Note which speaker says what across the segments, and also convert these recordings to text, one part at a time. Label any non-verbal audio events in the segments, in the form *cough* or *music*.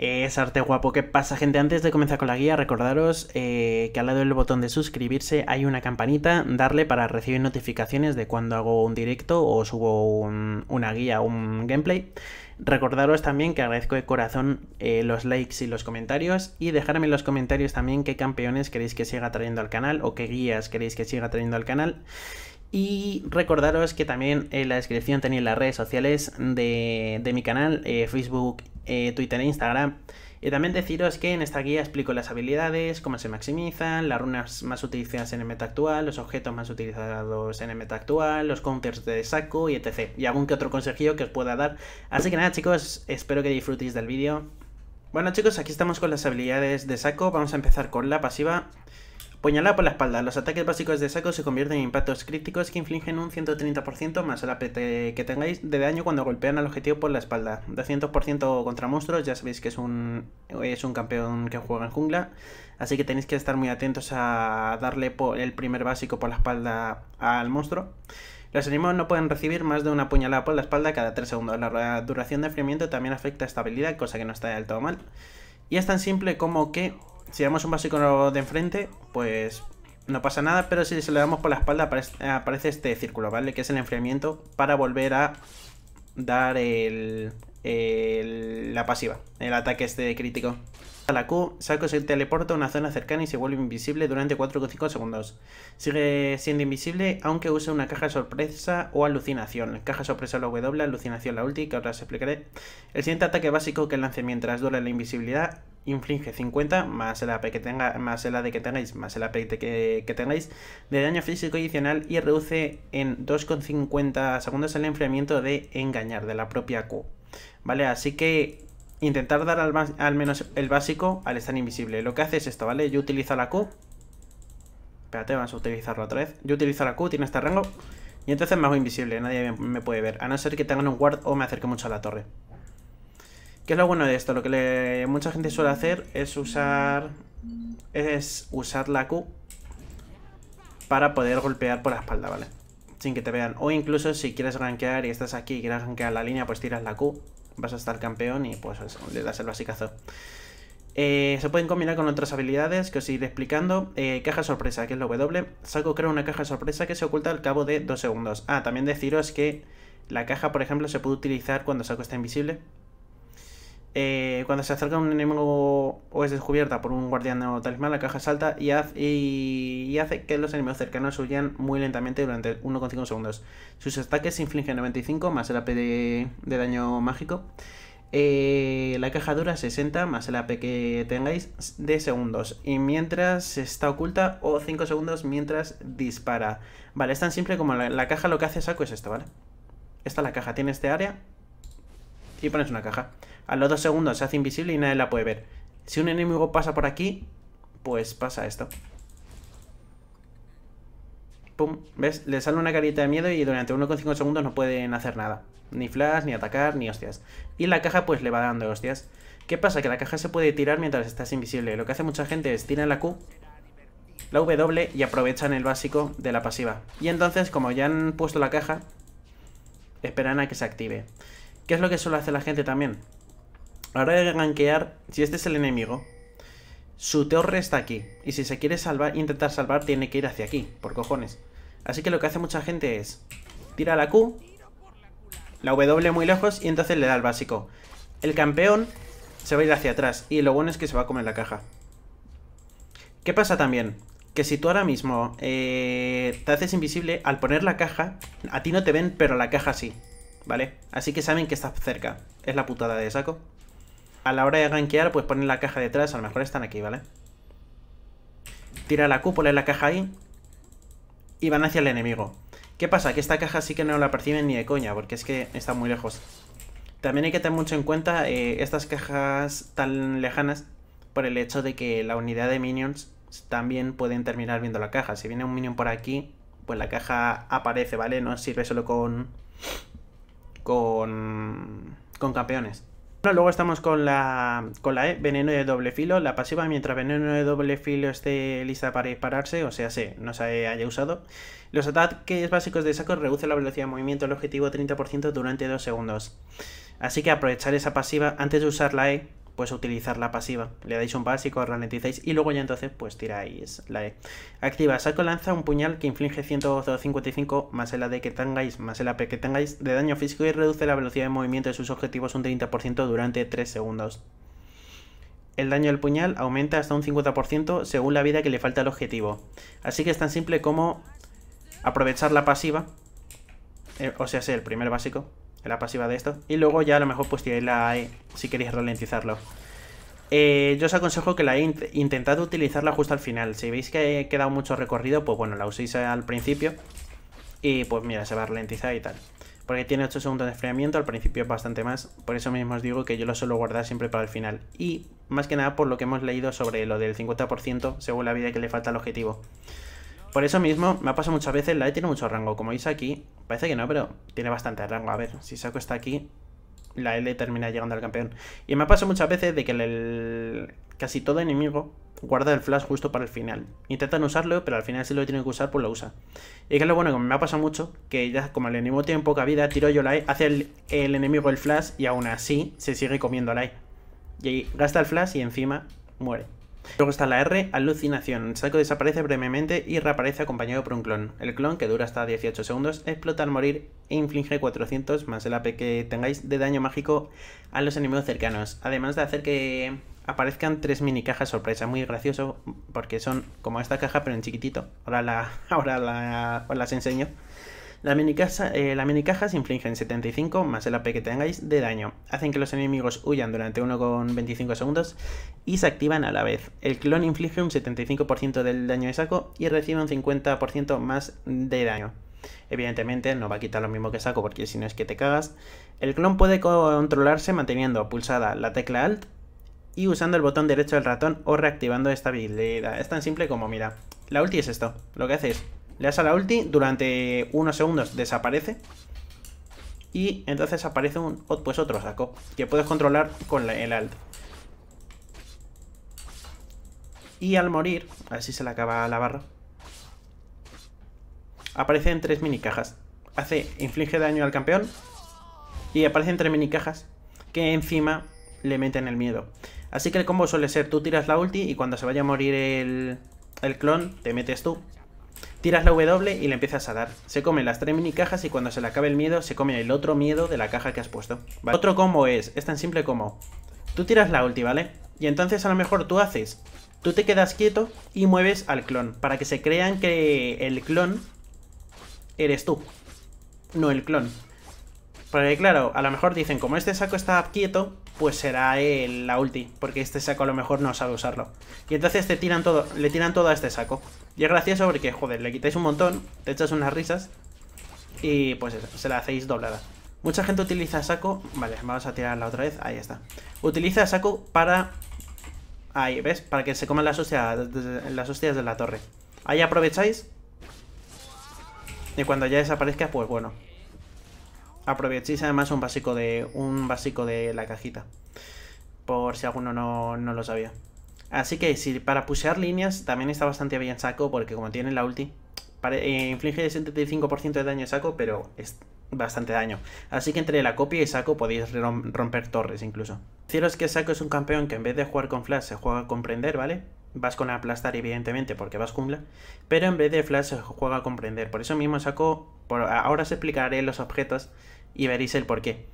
Speaker 1: Es arte guapo. ¿Qué pasa, gente? Antes de comenzar con la guía, recordaros eh, que al lado del botón de suscribirse hay una campanita, darle para recibir notificaciones de cuando hago un directo o subo una guía o un gameplay. Recordaros también que agradezco de corazón eh, los likes y los comentarios y dejarme en los comentarios también qué campeones queréis que siga trayendo al canal o qué guías queréis que siga trayendo al canal. Y recordaros que también en la descripción tenéis las redes sociales de, mi canal, eh, Facebook, eh, Twitter e Instagram. Y también deciros que en esta guía explico las habilidades, cómo se maximizan, las runas más utilizadas en el meta actual, los objetos más utilizados en el meta actual, los counters de saco y etc. Y algún que otro consejillo que os pueda dar. Así que nada chicos, espero que disfrutéis del vídeo. Bueno chicos, aquí estamos con las habilidades de saco, vamos a empezar con la pasiva. Puñalada por la espalda. Los ataques básicos de saco se convierten en impactos críticos que infligen un 130% más el APT que tengáis de daño cuando golpean al objetivo por la espalda. 200% contra monstruos, ya sabéis que es un, es un campeón que juega en jungla. Así que tenéis que estar muy atentos a darle el primer básico por la espalda al monstruo. Los enemigos no pueden recibir más de una puñalada por la espalda cada 3 segundos. La duración de enfriamiento también afecta a estabilidad, cosa que no está del todo mal. Y es tan simple como que si damos un básico de enfrente, pues no pasa nada, pero si se le damos por la espalda aparece, este círculo, ¿vale? Que es el enfriamiento para volver a dar la pasiva, el ataque este crítico. A la Q, saco se teleporta a una zona cercana y se vuelve invisible durante 4 o 5 segundos. Sigue siendo invisible aunque use una caja sorpresa o alucinación. Caja sorpresa la W, alucinación la ulti, que ahora se explicaré. El siguiente ataque básico que lance mientras dura la invisibilidad inflige 50 más el AP que tenga, más el AD que tengáis, más el AP que, tengáis de daño físico adicional y reduce en 2,50 segundos el enfriamiento de engañar de la propia Q. Vale, así que intentar dar al, menos el básico al estar invisible. Lo que hace es esto, ¿vale? Yo utilizo la Q. Espérate, vamos a utilizarlo otra vez. Yo utilizo la Q, tiene este rango. Y entonces me hago invisible, nadie me puede ver. A no ser que tengan un guard o me acerque mucho a la torre. ¿Qué es lo bueno de esto? Lo que mucha gente suele hacer es usar... Es usar la Q para poder golpear por la espalda, ¿vale? Sin que te vean. O incluso si quieres rankear y estás aquí y quieres gankear la línea, pues tiras la Q. Vas a estar campeón y pues le das el basicazo. Eh, se pueden combinar con otras habilidades que os iré explicando. Eh, caja sorpresa, que es lo W. Saco creo una caja sorpresa que se oculta al cabo de dos segundos. Ah, también deciros que la caja, por ejemplo, se puede utilizar cuando saco está invisible. Eh, cuando se acerca un enemigo o es descubierta por un guardián o talismán, la caja salta y, y, hace que los enemigos cercanos huyan muy lentamente durante 1,5 segundos. Sus ataques infligen 95 más el AP de, daño mágico. Eh, la caja dura 60 más el AP que tengáis de segundos. Y mientras está oculta o 5 segundos mientras dispara. Vale, es tan simple como la, la caja lo que hace saco es esto, ¿vale? Esta es la caja, tiene este área y pones una caja. A los dos segundos se hace invisible y nadie la puede ver. Si un enemigo pasa por aquí, pues pasa esto. Pum, ¿ves? Le sale una carita de miedo y durante 1,5 segundos no pueden hacer nada. Ni flash, ni atacar, ni hostias. Y la caja pues le va dando hostias. ¿Qué pasa? Que la caja se puede tirar mientras estás invisible. Lo que hace mucha gente es tirar la Q, la W y aprovechan el básico de la pasiva. Y entonces, como ya han puesto la caja, esperan a que se active. ¿Qué es lo que suele hacer la gente también? Ahora de gankear, si este es el enemigo, su torre está aquí. Y si se quiere salvar, intentar salvar, tiene que ir hacia aquí, por cojones. Así que lo que hace mucha gente es, tira la Q, la W muy lejos y entonces le da el básico. El campeón se va a ir hacia atrás y lo bueno es que se va a comer la caja. ¿Qué pasa también? Que si tú ahora mismo eh, te haces invisible, al poner la caja, a ti no te ven, pero la caja sí, ¿vale? Así que saben que estás cerca. Es la putada de saco a la hora de gankear, pues ponen la caja detrás. A lo mejor están aquí, ¿vale? Tira la cúpula, en la caja ahí. Y van hacia el enemigo. ¿Qué pasa? Que esta caja sí que no la perciben ni de coña, porque es que está muy lejos. También hay que tener mucho en cuenta eh, estas cajas tan lejanas por el hecho de que la unidad de minions también pueden terminar viendo la caja. Si viene un minion por aquí, pues la caja aparece, ¿vale? No sirve solo con... con... con campeones luego estamos con la, con la E, veneno de doble filo. La pasiva, mientras veneno de doble filo esté lista para dispararse, o sea, se no se haya usado, los ataques básicos de saco reducen la velocidad de movimiento del objetivo 30% durante 2 segundos. Así que aprovechar esa pasiva antes de usar la E pues utilizar la pasiva. Le dais un básico, ralentizáis y luego ya entonces pues tiráis la E. Activa saco lanza, un puñal que inflige 155 más el AD que tengáis, más el AP que tengáis de daño físico y reduce la velocidad de movimiento de sus objetivos un 30% durante 3 segundos. El daño del puñal aumenta hasta un 50% según la vida que le falta al objetivo. Así que es tan simple como aprovechar la pasiva, eh, o sea, sea el primer básico, la pasiva de esto. Y luego ya a lo mejor pues tiráis la e, si queréis ralentizarlo. Eh, yo os aconsejo que la intentad utilizarla justo al final. Si veis que he quedado mucho recorrido, pues bueno, la uséis al principio. Y pues mira, se va a ralentizar y tal. Porque tiene 8 segundos de enfriamiento, al principio es bastante más. Por eso mismo os digo que yo lo suelo guardar siempre para el final. Y más que nada por lo que hemos leído sobre lo del 50% según la vida que le falta al objetivo. Por eso mismo, me ha pasado muchas veces, la E tiene mucho rango. Como veis aquí, parece que no, pero tiene bastante rango. A ver, si saco esta aquí, la L termina llegando al campeón. Y me ha pasado muchas veces de que el, casi todo enemigo guarda el flash justo para el final. Intentan usarlo, pero al final si lo tienen que usar, pues lo usa. Y que es lo bueno que me ha pasado mucho, que ya como el enemigo tiene poca vida, tiro yo la E, hace el, el enemigo el flash y aún así se sigue comiendo la E. Y ahí gasta el flash y encima muere. Luego está la R, alucinación. el saco desaparece brevemente y reaparece acompañado por un clon. El clon, que dura hasta 18 segundos, explota al morir e inflige 400 más el AP que tengáis de daño mágico a los enemigos cercanos. Además de hacer que aparezcan tres mini cajas sorpresa. Muy gracioso porque son como esta caja pero en chiquitito. Ahora, la, *laughs* ahora os las enseño. La mini eh, caja se inflige en 75 más el AP que tengáis de daño. Hacen que los enemigos huyan durante 1,25 segundos y se activan a la vez. El clon inflige un 75% del daño de saco y recibe un 50% más de daño. Evidentemente no va a quitar lo mismo que saco porque si no es que te cagas. El clon puede controlarse manteniendo pulsada la tecla Alt y usando el botón derecho del ratón o reactivando esta habilidad. Es tan simple como mira. La ulti es esto. Lo que haces le das a la ulti, durante unos segundos desaparece. Y entonces aparece un, pues otro saco, que puedes controlar con el alt. Y al morir, así se le acaba la barra, aparecen tres mini cajas. Hace, inflige daño al campeón y aparecen tres mini cajas que encima le meten el miedo. Así que el combo suele ser tú tiras la ulti y cuando se vaya a morir el, el clon te metes tú Tiras la W y le empiezas a dar. Se come las tres mini cajas y cuando se le acabe el miedo, se come el otro miedo de la caja que has puesto. Otro combo es, es tan simple como, tú tiras la ulti, ¿vale? Y entonces a lo mejor tú haces, tú te quedas quieto y mueves al clon, para que se crean que el clon eres tú, no el clon. Porque claro, a lo mejor dicen, como este saco está quieto, pues será él la ulti, porque este saco a lo mejor no sabe usarlo. Y entonces te tiran todo, le tiran todo a este saco. Y es gracioso porque, joder, le quitáis un montón, te echas unas risas y pues se la hacéis doblada. Mucha gente utiliza saco... Vale, vamos a tirarla otra vez, ahí está. Utiliza saco para... Ahí, ¿ves? Para que se coman las hostias, las hostias de la torre. Ahí aprovecháis. Y cuando ya desaparezca, pues bueno, Aprovechéis además un básico de, un básico de la cajita. Por si alguno no, lo sabía. Así que si para pusear líneas también está bastante bien saco, porque como tiene la ulti, eh, inflige el 75% de daño saco, pero es bastante daño. Así que entre la copia y saco podéis romper torres incluso. es que saco es un campeón que en vez de jugar con flash se juega con prender, ¿vale? Vas con aplastar evidentemente porque vas cumpla pero en vez de flash se juega a comprender Por eso mismo saco, por, ahora os explicaré los objetos y veréis el por qué.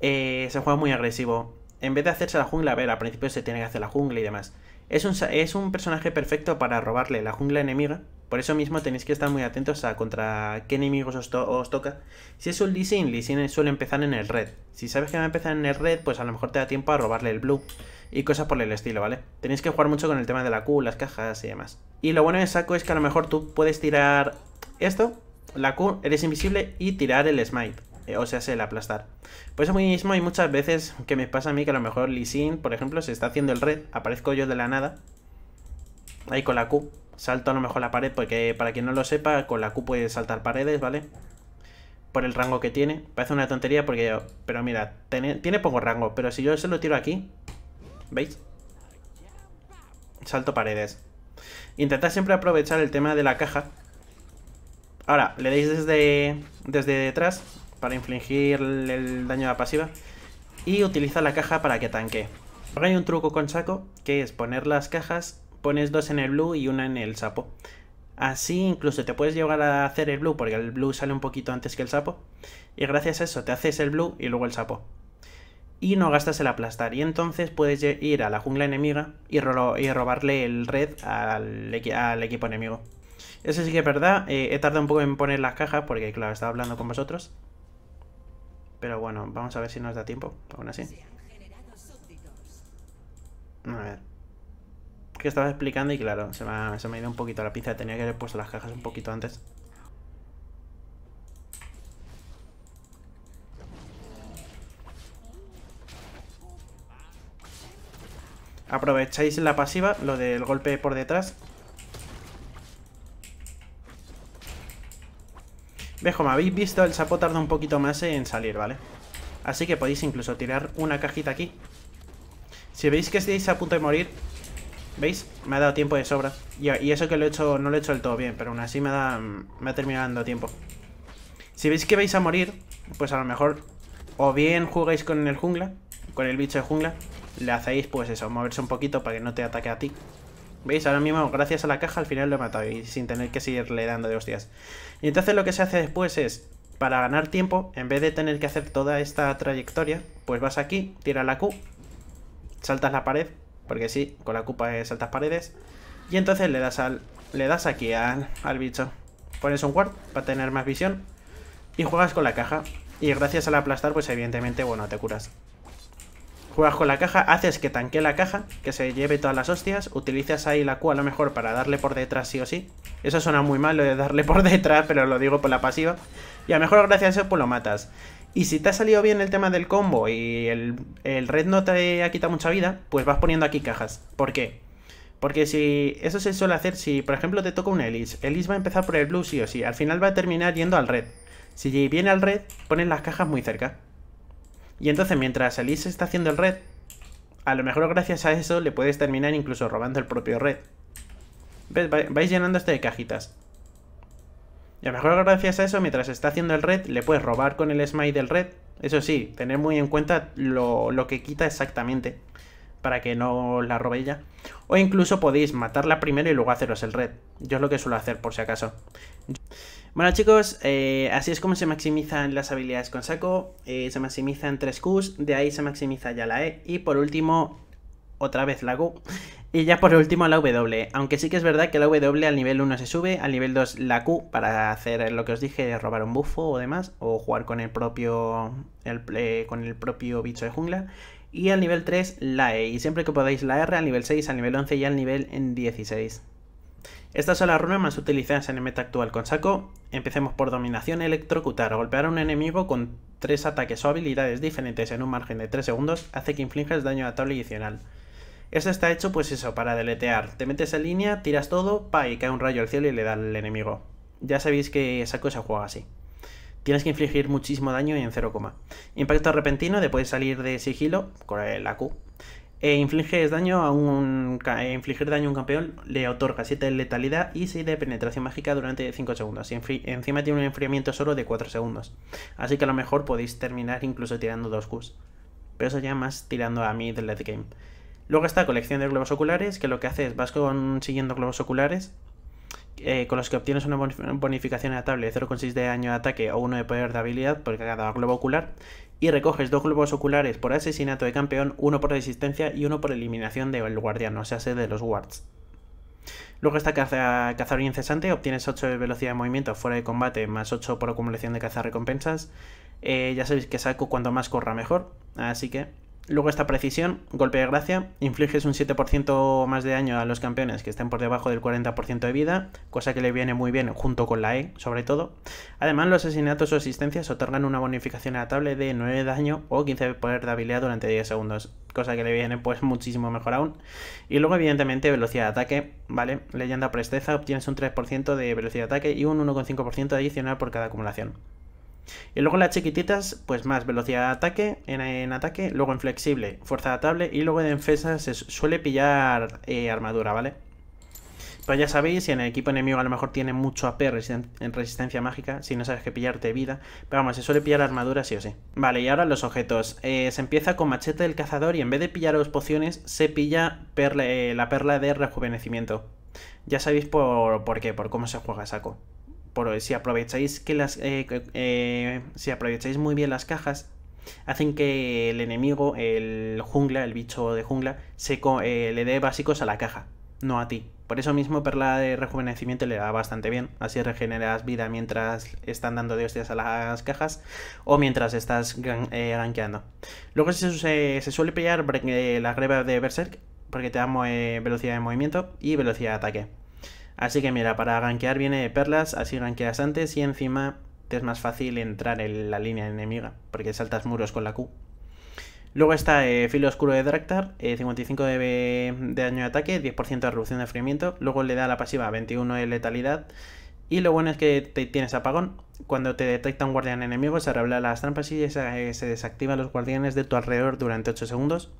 Speaker 1: Eh, se juega muy agresivo. En vez de hacerse la jungla, a ver, al principio se tiene que hacer la jungla y demás. Es un, es un personaje perfecto para robarle la jungla enemiga. Por eso mismo tenéis que estar muy atentos a contra qué enemigos os, os toca. Si es un Lee Sin, Lee Sin suele empezar en el red. Si sabes que va a empezar en el red, pues a lo mejor te da tiempo a robarle el blue. Y cosas por el estilo, ¿vale? Tenéis que jugar mucho con el tema de la Q, las cajas y demás. Y lo bueno de saco es que a lo mejor tú puedes tirar esto, la Q, eres invisible y tirar el smite. Eh, o sea, es el aplastar. Pues muy mismo hay muchas veces que me pasa a mí que a lo mejor Lee Sin, por ejemplo, se está haciendo el red, aparezco yo de la nada, ahí con la Q, salto a lo mejor la pared, porque para quien no lo sepa, con la Q puede saltar paredes, ¿vale? Por el rango que tiene, parece una tontería porque, yo, pero mira, tiene, poco rango, pero si yo se lo tiro aquí, ¿veis? Salto paredes. Intentad siempre aprovechar el tema de la caja. Ahora, le dais desde, desde detrás para infligir el daño a pasiva y utiliza la caja para que tanque. Ahora hay un truco con saco que es poner las cajas, pones dos en el blue y una en el sapo. Así incluso te puedes llegar a hacer el blue porque el blue sale un poquito antes que el sapo y gracias a eso te haces el blue y luego el sapo. Y no gastas el aplastar y entonces puedes ir a la jungla enemiga y, robarle el red al, equipo enemigo. Eso sí que es verdad, eh, he tardado un poco en poner las cajas porque, claro, estaba hablando con vosotros. Pero bueno, vamos a ver si nos da tiempo, aún así. A ver. Que estaba explicando y claro, se me, ha, ido un poquito la pizza. Tenía que haber puesto las cajas un poquito antes. Aprovecháis la pasiva, lo del golpe por detrás, Vejo, Como habéis visto, el sapo tarda un poquito más en salir, ¿vale? Así que podéis incluso tirar una cajita aquí. Si veis que estáis a punto de morir, ¿veis? Me ha dado tiempo de sobra. Y, eso que lo he hecho, no lo he hecho del todo bien, pero aún así me, da, me ha terminado dando tiempo. Si veis que vais a morir, pues a lo mejor o bien jugáis con el jungla, con el bicho de jungla, le hacéis pues eso, moverse un poquito para que no te ataque a ti. ¿Veis? Ahora mismo, gracias a la caja, al final lo he matado y sin tener que seguirle dando de hostias. Y entonces lo que se hace después es, para ganar tiempo, en vez de tener que hacer toda esta trayectoria, pues vas aquí, tiras la Q, saltas la pared, porque sí, con la Q eh, saltas paredes, y entonces le das al le das aquí al, bicho. Pones un ward para tener más visión y juegas con la caja. Y gracias al aplastar, pues evidentemente, bueno, te curas. Juegas con la caja, haces que tanque la caja, que se lleve todas las hostias, utilizas ahí la Q a lo mejor para darle por detrás sí o sí. Eso suena muy malo de darle por *laughs* detrás, pero lo digo por la pasiva. Y a lo mejor gracias a eso pues lo matas. Y si te ha salido bien el tema del combo y el, red no te ha quitado mucha vida, pues vas poniendo aquí cajas. ¿Por qué? Porque si eso se suele hacer, si por ejemplo te toca un Elise, Elise va a empezar por el blue sí o sí, al final va a terminar yendo al red. Si viene al red, ponen las cajas muy cerca. Y entonces mientras Alice está haciendo el red, a lo mejor gracias a eso le puedes terminar incluso robando el propio red. ¿Ves? Vais llenando este de cajitas. Y a lo mejor gracias a eso, mientras está haciendo el red, le puedes robar con el smite del red. Eso sí, tener muy en cuenta lo, lo que quita exactamente para que no la robe ella. O incluso podéis matarla primero y luego haceros el red. Yo es lo que suelo hacer por si acaso. Bueno chicos, eh, así es como se maximizan las habilidades con saco. Eh, se maximizan 3 Qs, de ahí se maximiza ya la E. Y por último, otra vez la Q. Y ya por último la W, aunque sí que es verdad que la W al nivel 1 se sube, al nivel 2 la Q para hacer lo que os dije, robar un buffo o demás, o jugar con el propio, el, eh, con el propio bicho de jungla, y al nivel 3 la E, y siempre que podáis la R al nivel 6, al nivel 11 y al nivel 16. Estas son las runas más utilizadas en el meta actual con saco. Empecemos por dominación electrocutar. Golpear a un enemigo con tres ataques o habilidades diferentes en un margen de 3 segundos hace que inflijas daño a tabla adicional. Esto está hecho pues eso, para deletear. Te metes en línea, tiras todo, pa y cae un rayo al cielo y le da al enemigo. Ya sabéis que saco se juega así. Tienes que infligir muchísimo daño en 0, impacto repentino, después puedes salir de sigilo con la Q. E daño a un e infligir daño a un campeón le otorga 7 de letalidad y 6 de penetración mágica durante 5 segundos. Y encima tiene un enfriamiento solo de 4 segundos. Así que a lo mejor podéis terminar incluso tirando 2 Qs. Pero eso ya más tirando a mid late game. Luego está colección de globos oculares, que lo que hace es vas consiguiendo globos oculares eh, con los que obtienes una bonificación adaptable de 0,6 de daño de ataque o 1 de poder de habilidad por cada globo ocular, y recoges dos globos oculares por asesinato de campeón, uno por resistencia y uno por eliminación del guardiano, o sea, de los wards. Luego está caza, cazador incesante, obtienes 8 de velocidad de movimiento fuera de combate, más 8 por acumulación de cazar recompensas. Eh, ya sabéis que saco cuando más corra mejor, así que Luego esta precisión, golpe de gracia, infliges un 7% más de daño a los campeones que estén por debajo del 40% de vida, cosa que le viene muy bien junto con la E, sobre todo. Además, los asesinatos o asistencias otorgan una bonificación a la tabla de 9 daño o 15 de poder de habilidad durante 10 segundos, cosa que le viene pues muchísimo mejor aún. Y luego, evidentemente, velocidad de ataque, ¿vale? Leyenda presteza, obtienes un 3% de velocidad de ataque y un 1,5% adicional por cada acumulación. Y luego las chiquititas, pues más velocidad de ataque, en, ataque, luego en flexible, fuerza adaptable y luego en defensa se suele pillar eh, armadura, ¿vale? Pues ya sabéis, si en el equipo enemigo a lo mejor tiene mucho AP en resistencia mágica, si no sabes que pillarte vida. Pero vamos, se suele pillar armadura sí o sí. Vale, y ahora los objetos. Eh, se empieza con machete del cazador y en vez de pillar pillaros pociones, se pilla eh, la perla de rejuvenecimiento. Ya sabéis por qué, por cómo se juega saco si aprovecháis que las. Eh, eh, si muy bien las cajas, hacen que el enemigo, el jungla, el bicho de jungla, eh, le dé básicos a la caja, no a ti. Por eso mismo Perla de Rejuvenecimiento le da bastante bien, así regeneras vida mientras están dando de hostias a las cajas o mientras estás ganqueando Luego se, suele pillar la greba de Berserk porque te da velocidad de movimiento y velocidad de ataque. Así que mira, para ganquear viene de perlas, así gankeas antes y encima te es más fácil entrar en la línea enemiga, porque saltas muros con la Q. Luego está eh, Filo Oscuro de Draktar, 55 eh, de, daño de ataque, 10% de reducción de enfriamiento. Luego le da la pasiva 21 de letalidad. Y lo bueno es que te, tienes apagón. Cuando te detecta un guardián enemigo, se revela las trampas y se, eh, se desactivan los guardianes de tu alrededor durante 8 segundos.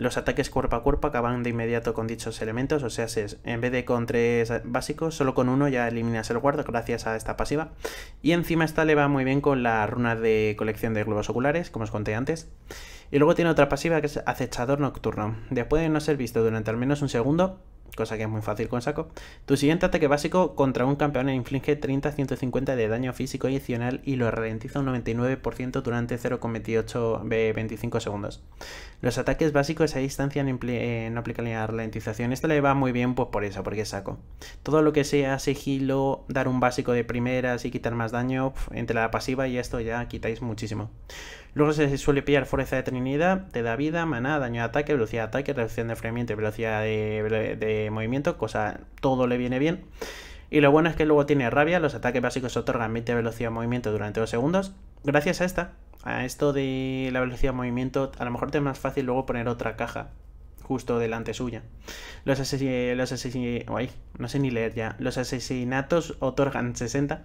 Speaker 1: Los ataques cuerpo a cuerpo acaban de inmediato con dichos elementos, o sea, en vez de con tres básicos, solo con uno ya eliminas el guardo gracias a esta pasiva. Y encima esta le va muy bien con la runa de colección de globos oculares, como os conté antes. Y luego tiene otra pasiva que es acechador nocturno. Después de no ser visto durante al menos un segundo, cosa que es muy fácil con saco. Tu siguiente ataque básico contra un campeón e inflige 30-150 de daño físico adicional y lo ralentiza un 99% durante 25 segundos. Los ataques básicos a distancia eh, no, aplican la ralentización. Esto le va muy bien pues, por eso, porque saco. Todo lo que sea sigilo, dar un básico de primeras y quitar más daño, entre la pasiva y esto ya quitáis muchísimo. Luego se suele pillar Fuerza de Trinidad, te da vida, maná, daño de ataque, velocidad de ataque, reducción de frenamiento y velocidad de, movimiento, cosa todo le viene bien. Y lo bueno es que luego tiene rabia, los ataques básicos otorgan 20 velocidad de movimiento durante 2 segundos. Gracias a esta, a esto de la velocidad de movimiento, a lo mejor te es más fácil luego poner otra caja justo delante suya. Los, no sé ni leer ya. Los asesinatos otorgan 60.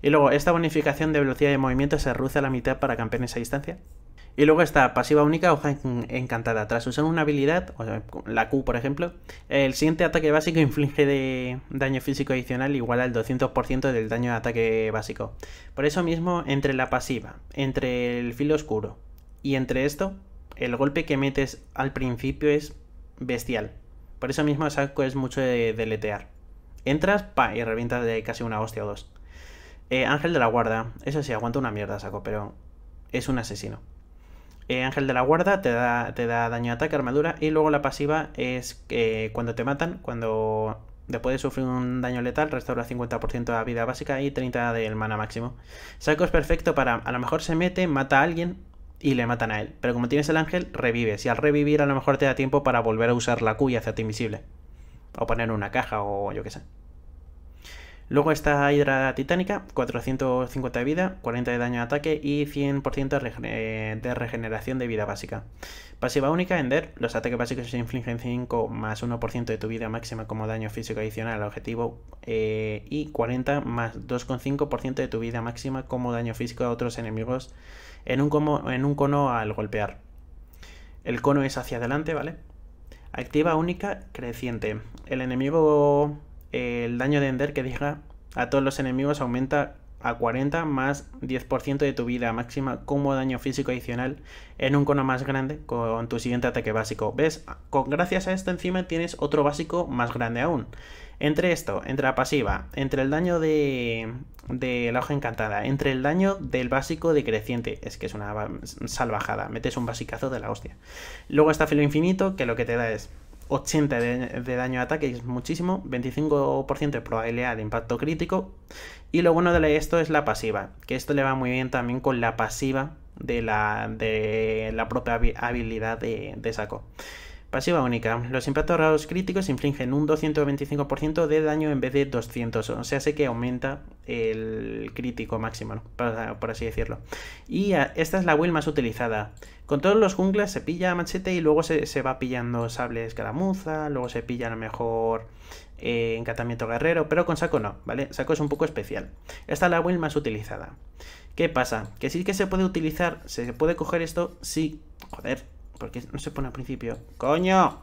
Speaker 1: Y luego, esta bonificación de velocidad de movimiento se reduce a la mitad para campeones a distancia. Y luego está pasiva única hoja encantada. Tras usar una habilidad, o la Q por ejemplo, el siguiente ataque básico inflige de daño físico adicional igual al 200% del daño de ataque básico. Por eso mismo, entre la pasiva, entre el filo oscuro y entre esto, el golpe que metes al principio es bestial. Por eso mismo Saco es mucho de deletear. Entras, pa, y revientas de casi una hostia o dos. Eh, Ángel de la Guarda, eso sí, aguanta una mierda Saco, pero es un asesino. Eh, Ángel de la Guarda te da, te da daño, ataque, armadura, y luego la pasiva es que eh, cuando te matan, cuando después de sufrir un daño letal, restaura 50% de vida básica y 30 del mana máximo. Saco es perfecto para, a lo mejor se mete, mata a alguien, y le matan a él. Pero como tienes el ángel, revives. Y al revivir a lo mejor te da tiempo para volver a usar la cuya y hacerte invisible. O poner una caja o yo qué sé. Luego está Hydra Titánica, 450 de vida, 40 de daño de ataque y 100% eh, de regeneración de vida básica. Pasiva única, Ender, los ataques básicos se infligen 5 más 1% de tu vida máxima como daño físico adicional al objetivo eh, y 40 más 2,5% de tu vida máxima como daño físico a otros enemigos en un, cono, al golpear. El cono es hacia adelante, ¿vale? Activa única creciente. El enemigo, el daño de Ender que diga a todos los enemigos aumenta a 40 más 10% de tu vida máxima como daño físico adicional en un cono más grande con tu siguiente ataque básico. ¿Ves? Con, gracias a esto encima tienes otro básico más grande aún. Entre esto, entre la pasiva, entre el daño de, de la hoja encantada, entre el daño del básico decreciente, es que es una salvajada, metes un basicazo de la hostia. Luego está filo infinito, que lo que te da es 80 de, daño de ataque, es muchísimo, 25% de probabilidad de impacto crítico. Y lo bueno de esto es la pasiva, que esto le va muy bien también con la pasiva de la, de la propia habilidad de saco. Pasiva única. Los impactos críticos infligen un 225% de daño en vez de 200. O sea, sé que aumenta el crítico máximo, por, así decirlo. Y ah, esta es la build más utilizada. Con todos los junglas se pilla machete y luego se, va pillando sable escaramuza. Luego se pilla a lo mejor eh, encantamiento guerrero. Pero con saco no, ¿vale? Saco es un poco especial. Esta es la build más utilizada. ¿Qué pasa? Que sí que se puede utilizar, se puede coger esto, sí, joder, porque no se pone al principio? ¡Coño!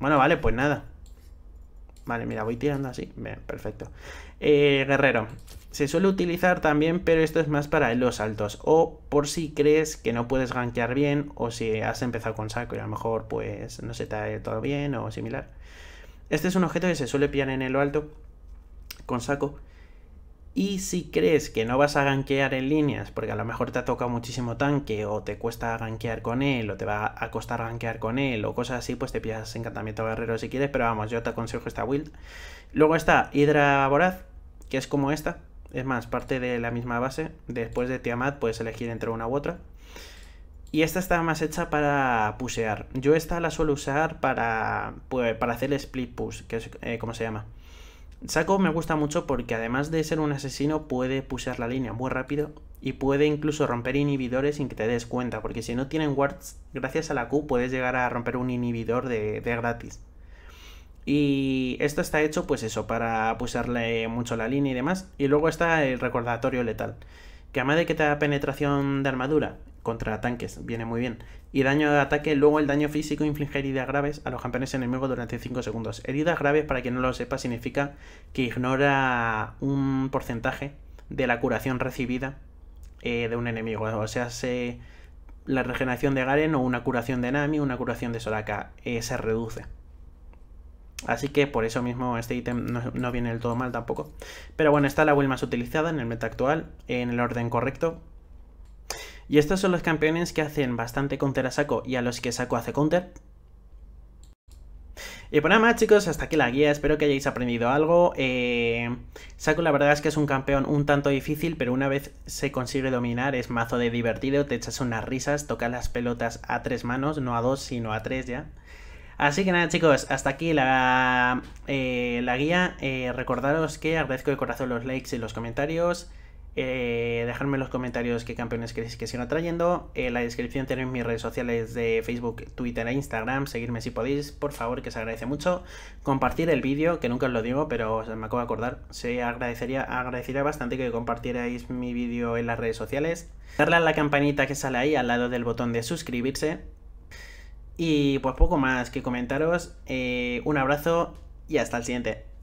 Speaker 1: Bueno, vale, pues nada. Vale, mira, voy tirando así. perfecto. Eh, guerrero. Se suele utilizar también, pero esto es más para los altos. O por si crees que no puedes rankear bien, o si has empezado con saco y a lo mejor pues no se te ha todo bien o similar. Este es un objeto que se suele pillar en el alto con saco y si crees que no vas a gankear en líneas, porque a lo mejor te ha tocado muchísimo tanque, o te cuesta gankear con él, o te va a costar gankear con él, o cosas así, pues te pillas encantamiento guerrero si quieres, pero vamos, yo te aconsejo esta build. Luego está Hidra Voraz, que es como esta, es más, parte de la misma base. Después de Tiamat puedes elegir entre una u otra. Y esta está más hecha para pusear. Yo esta la suelo usar para, pues, para hacer split push, que es eh, como se llama. Saco me gusta mucho porque además de ser un asesino puede pusear la línea muy rápido y puede incluso romper inhibidores sin que te des cuenta, porque si no tienen wards, gracias a la Q puedes llegar a romper un inhibidor de, gratis. Y esto está hecho pues eso, para pusearle mucho la línea y demás. Y luego está el recordatorio letal, que además de que te da penetración de armadura contra tanques, viene muy bien. Y daño de ataque, luego el daño físico inflige heridas graves a los campeones enemigos durante 5 segundos. Heridas graves, para quien no lo sepa, significa que ignora un porcentaje de la curación recibida eh, de un enemigo. O sea, se, la regeneración de Garen o una curación de Nami, una curación de Soraka, eh, se reduce. Así que por eso mismo este ítem no, viene del todo mal tampoco. Pero bueno, está la build más utilizada en el meta actual, en el orden correcto, y estos son los campeones que hacen bastante counter a Saco y a los que Saco hace counter. Y por pues nada más chicos, hasta aquí la guía, espero que hayáis aprendido algo. Eh, Saco la verdad es que es un campeón un tanto difícil, pero una vez se consigue dominar es mazo de divertido, te echas unas risas, toca las pelotas a tres manos, no a dos, sino a tres ya. Así que nada chicos, hasta aquí la, eh, guía. Eh, recordaros que agradezco de corazón los likes y los comentarios eh, dejadme en los comentarios qué campeones queréis que siga trayendo. En eh, la descripción tenéis mis redes sociales de Facebook, Twitter e Instagram. Seguirme si podéis, por favor, que se agradece mucho. Compartir el vídeo, que nunca os lo digo, pero me acabo de acordar. Se agradecería, agradecería bastante que compartierais mi vídeo en las redes sociales. Darle a la campanita que sale ahí al lado del botón de suscribirse. Y pues poco más que comentaros. Eh, un abrazo y hasta el siguiente.